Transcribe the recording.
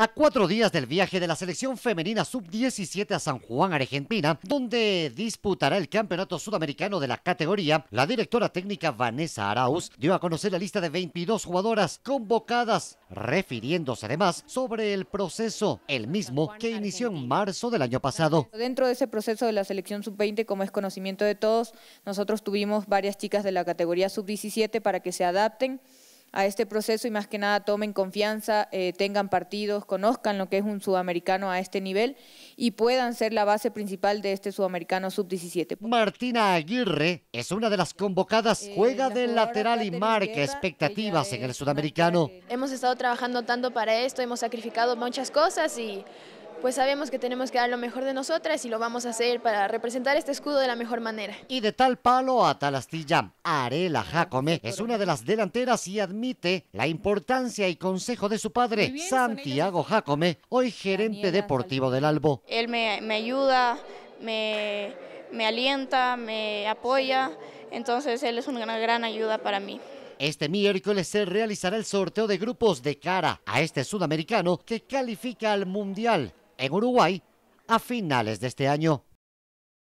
A cuatro días del viaje de la selección femenina sub-17 a San Juan, Argentina, donde disputará el campeonato sudamericano de la categoría, la directora técnica Vanessa Arauz dio a conocer la lista de 22 jugadoras convocadas, refiriéndose además sobre el proceso, el mismo que inició en marzo del año pasado. Dentro de ese proceso de la selección sub-20, como es conocimiento de todos, nosotros tuvimos varias chicas de la categoría sub-17 para que se adapten a este proceso y más que nada tomen confianza, eh, tengan partidos, conozcan lo que es un sudamericano a este nivel y puedan ser la base principal de este sudamericano sub-17. Martina Aguirre es una de las convocadas, eh, juega de lateral y marca expectativas en el sudamericano. Hemos estado trabajando tanto para esto, hemos sacrificado muchas cosas y pues sabemos que tenemos que dar lo mejor de nosotras y lo vamos a hacer para representar este escudo de la mejor manera. Y de tal palo a tal astilla, Arela Jacome es una de las delanteras y admite la importancia y consejo de su padre, Santiago Jacome, hoy gerente deportivo del Albo. Él me, ayuda, me, me alienta, me apoya, entonces él es una gran ayuda para mí. Este miércoles se realizará el sorteo de grupos de cara a este sudamericano que califica al Mundial en Uruguay a finales de este año.